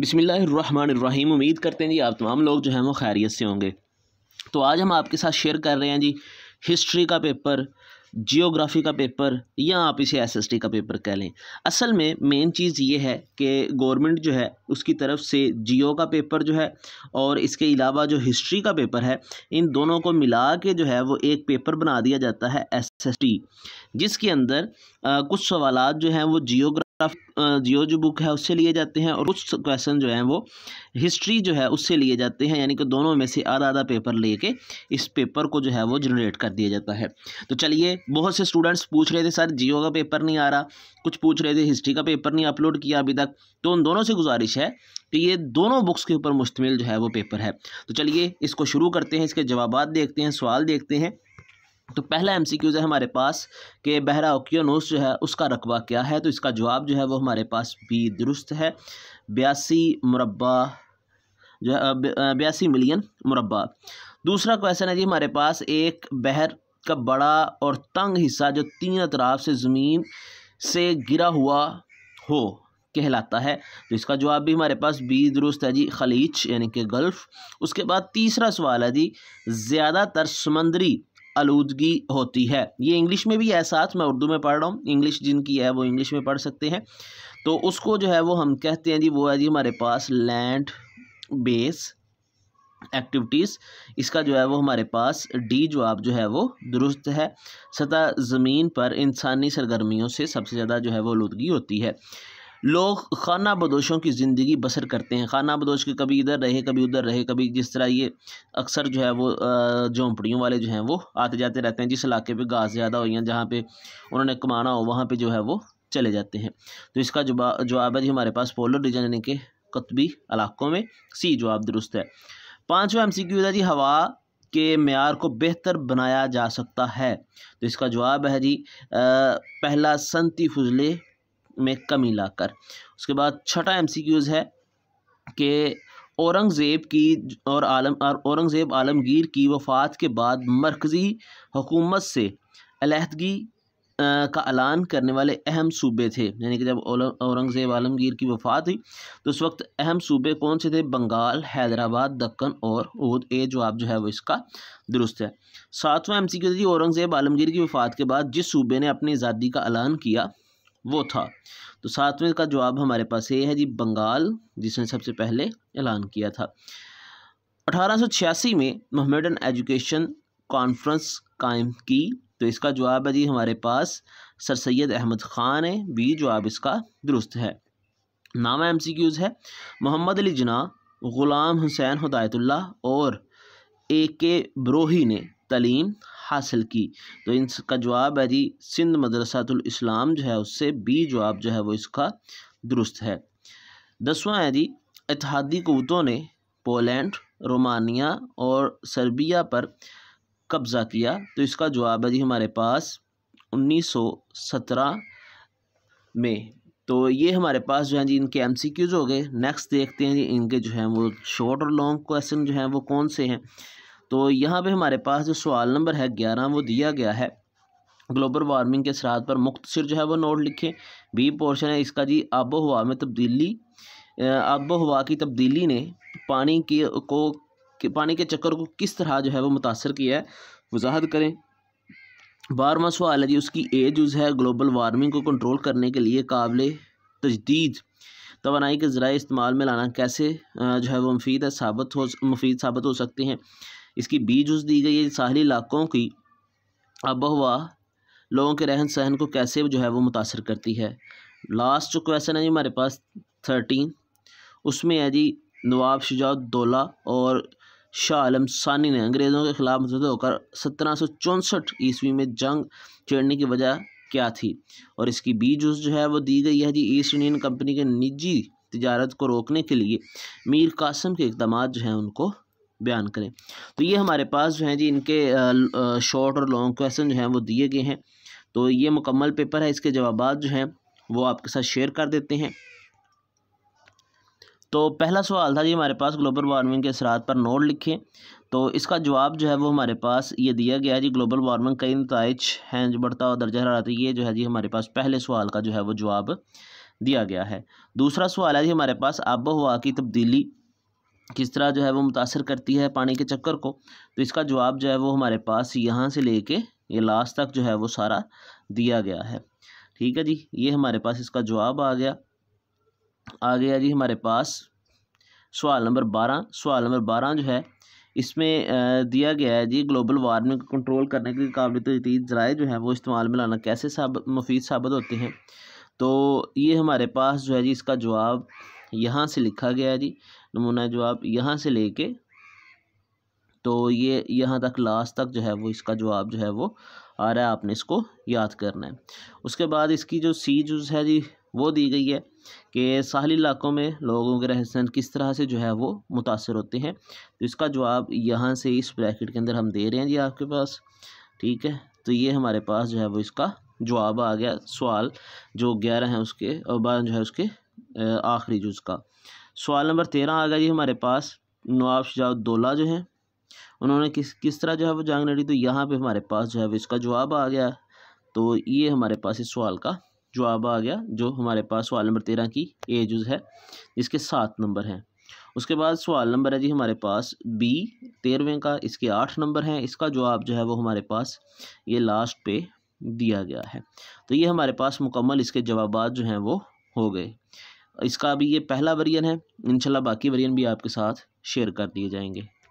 बिसमीम उम्मीद करते हैं जी आप तमाम लोग जो हैं वो खैरियत से होंगे तो आज हम आपके साथ शेयर कर रहे हैं जी हिस्ट्री का पेपर जियोग्राफी का पेपर या आप इसे एसएसटी का पेपर कह लें असल में मेन चीज़ ये है कि गवर्नमेंट जो है उसकी तरफ से जियो का पेपर जो है और इसके अलावा जो हिस्ट्री का पेपर है इन दोनों को मिला के जो है वो एक पेपर बना दिया जाता है एसएसटी जिसके अंदर आ, कुछ सवाल जो हैं वो जियोग्राफी जियो जो बुक है उससे लिए जाते हैं और कुछ क्वेश्चन जो हैं वो हिस्ट्री जो है उससे लिए जाते हैं यानी कि दोनों में से आधा आधा पेपर लेके इस पेपर को जो है वो जनरेट कर दिया जाता है तो चलिए बहुत से स्टूडेंट्स पूछ रहे थे सर जियो का पेपर नहीं आ रहा कुछ पूछ रहे थे हिस्ट्री का पेपर नहीं अपलोड किया अभी तक तो उन दोनों से गुजारिश है कि ये दोनों बुक्स के ऊपर मुश्तमिल जो है वो पेपर है तो चलिए इसको शुरू करते हैं इसके जवाब देखते हैं सवाल देखते हैं तो पहला एम सी क्यूज़ है हमारे पास कि बहरा ओक्योनोस जो है उसका रकबा क्या है तो इसका जवाब जो है वो हमारे पास भी दुरुस्त है बयासी मुरबा जो है बयासी मिलियन मुरबा दूसरा क्वेश्चन है जी हमारे पास एक बहर का बड़ा और तंग हिस्सा जो तीन अतराफ से ज़मीन से गिरा हुआ हो कहलाता है तो इसका जवाब भी हमारे पास बी दुरुस्त है जी खलीच यानी कि गल्फ़ उसके बाद तीसरा सवाल है जी ज़्यादातर समंदरी आलूदगी होती है ये इंग्लिश में भी है साथ मैं उर्दू में पढ़ रहा हूँ इंग्लिश जिनकी है वो इंग्लिश में पढ़ सकते हैं तो उसको जो है वो हम कहते हैं जी वो है जी हमारे पास लैंड बेस एक्टिविटीज़ इसका जो है वो हमारे पास डी जवाब जो है वो दुरुस्त है सतह ज़मीन पर इंसानी सरगर्मियों से सबसे ज़्यादा जो है वो आलूदगी होती है लोग खाना बदोशों की ज़िंदगी बसर करते हैं खाना बदोश के कभी इधर रहे कभी उधर रहे कभी जिस तरह ये अक्सर जो है वो झोंपड़ियों वाले जो हैं वो आते जाते रहते हैं जिस इलाके पे घास ज़्यादा हुई हैं जहाँ पे उन्होंने कमाना हो वहाँ पे जो है वो चले जाते हैं तो इसका जवाब जवाब है जी हमारे पास पोलर रीजन यानी कि कतबी इलाकों में सी जवाब दुरुस्त है पाँचवा एम सी क्यू है जी हवा के मैार को बेहतर बनाया जा सकता है तो इसका जवाब है जी आ, पहला सनती फजले में कमी लाकर उसके बाद छठा एमसीक्यूज़ है कि औरंगज़ेब की और आलम और औरंगज़ेब आलमगीर की वफ़ात के बाद मरकज़ी हुकूमत से अलहदगी का ऐलान करने वाले अहम सूबे थे यानी कि जब औरंगज़ेब आलमगीर की वफ़ात हुई तो उस वक्त अहम सूबे कौन से थे बंगाल हैदराबाद दक्कन और उद ए जवाब जो है वो इसका दुरुस्त है सातवां एम सी क्यू थी औरंगज़ेब आलमगीर की वफ़ात के बाद जिस सूबे ने अपनी आज़ादी का ऐलान किया वो था तो सातवें का जवाब हमारे पास ये है जी बंगाल जिसने सबसे पहले ऐलान किया था 1886 में मोहम्मदन एजुकेशन कॉन्फ्रेंस कायम की तो इसका जवाब है जी हमारे पास सर सैयद अहमद ख़ान है भी जवाब इसका दुरुस्त है नामा एम सी क्यूज़ है मोहम्मद अली जना ग़ुलाम हुसैन हदायतुल्ला और ए के ब्रोही ने तलीम हासिल की तो इसका जवाब है जी सिंध मदरसातुल इस्लाम जो है उससे बी जवाब जो है वो इसका दुरुस्त है दसवां है जी इतिहादी कवतों ने पोलैंड रोमानिया और सर्बिया पर कब्ज़ा किया तो इसका जवाब है जी हमारे पास उन्नीस सौ सत्रह में तो ये हमारे पास जो है जी इनके एम सी क्यूज़ हो गए नेक्स्ट देखते हैं जी इनके जो हैं वो शॉर्ट और लॉन्ग क्वेश्चन जो हैं वो कौन से हैं तो यहाँ पे हमारे पास जो सवाल नंबर है ग्यारह वो दिया गया है ग्लोबल वार्मिंग के असरात पर मुख्तर जो है वो नोट लिखें बी पोर्शन है इसका जी आबो हवा में तब्दीली आबो हवा की तब्दीली ने पानी की को पानी के चक्कर को किस तरह जो है वो मुतासर किया है वजाहत करें बारहवा सवाल है जी उसकी एज यूज़ है ग्लोबल वार्मिंग को कंट्रोल करने के लिए काबिल तजदीद तोानाई के ज़रा इस्तेमाल में लाना कैसे जो है वो मुफीद है साबित हो मुफीद साबित हो सकते हैं इसकी बी जुज दी गई है साहली इलाकों की आबो हवा लोगों के रहन सहन को कैसे जो है वो मुतासर करती है लास्ट जो क्वेश्चन है जी हमारे पास थर्टीन उसमें है जी नवाब शुजाउद्दौला और शाह आलम सानी ने अंग्रेज़ों के ख़िलाफ़ मुतहद होकर सत्रह सौ चौंसठ ईस्वी में जंग छेड़ने की वजह क्या थी और इसकी बी जुज जो है वो दी गई है जी ईस्ट इंडियन कंपनी के निजी तजारत को रोकने के लिए मीर कासम के इकदाम जो हैं उनको बयान करें तो ये हमारे पास जो है जी इनके शॉर्ट और लॉन्ग क्वेश्चन जो हैं वो दिए गए हैं तो ये मुकम्मल पेपर है इसके जवाब जो हैं वो आपके साथ शेयर कर देते हैं तो पहला सवाल था जी हमारे पास ग्लोबल वार्मिंग के असरात पर नोट लिखें तो इसका जवाब जो है वो हमारे पास ये दिया गया है जी ग्लोबल वार्मिंग कई नतज हैं जो बढ़ता हुआ दर्जा हरारत ये जो है जी हमारे पास पहले सवाल का जो है वो जवाब दिया गया है दूसरा सवाल है जी हमारे पास आबो हवा की तब्दीली किस तरह जो है वो मुतासर करती है पानी के चक्कर को तो इसका जवाब जो है वो हमारे पास यहाँ से ले कर ये लास्ट तक जो है वो सारा दिया गया है ठीक है जी ये हमारे पास इसका जवाब आ गया आ गया जी हमारे पास सवाल नंबर बारह सवाल नंबर बारह जो है इसमें दिया गया है जी ग्लोबल वार्मिंग को कंट्रोल करने के काबिल जदीद ज़राए जो है वो इस्तेमाल में लाना कैसे साब मुफीद साबित होते हैं तो ये हमारे पास जो है जी इसका जवाब यहाँ से लिखा गया है जी नमूना जो आप यहाँ से लेके तो ये यहाँ तक लास्ट तक जो है वो इसका जवाब जो है वो आ रहा है आपने इसको याद करना है उसके बाद इसकी जो सी जूस है जी वो दी गई है कि साहली इलाकों में लोगों के रहसन किस तरह से जो है वो मुतासर होते हैं तो इसका जवाब यहाँ से इस ब्रैकेट के अंदर हम दे रहे हैं जी आपके पास ठीक है तो ये हमारे पास जो है वो इसका जवाब आ गया सवाल जो ग्यारह है उसके और बारह जो है उसके आखिरी जूस का सवाल नंबर तेरह आ गया जी हमारे पास नवाब शजाउद्दौला जो है उन्होंने किस किस तरह जो है वो जंग लड़ी तो यहाँ पे हमारे पास जो है वो इसका जवाब आ गया तो ये हमारे पास इस सवाल का जवाब आ गया जो हमारे पास सवाल नंबर तेरह की एजुज है इसके सात नंबर हैं उसके बाद सवाल नंबर है जी हमारे पास बी तेरहवें का इसके आठ नंबर हैं इसका जवाब जो है वो हमारे पास ये लास्ट पे दिया गया है तो ये हमारे पास मुकम्मल इसके जवाब जो हैं वो हो गए इसका अभी ये पहला वरीयन है इनशाला बाकी वरीयन भी आपके साथ शेयर कर दिए जाएंगे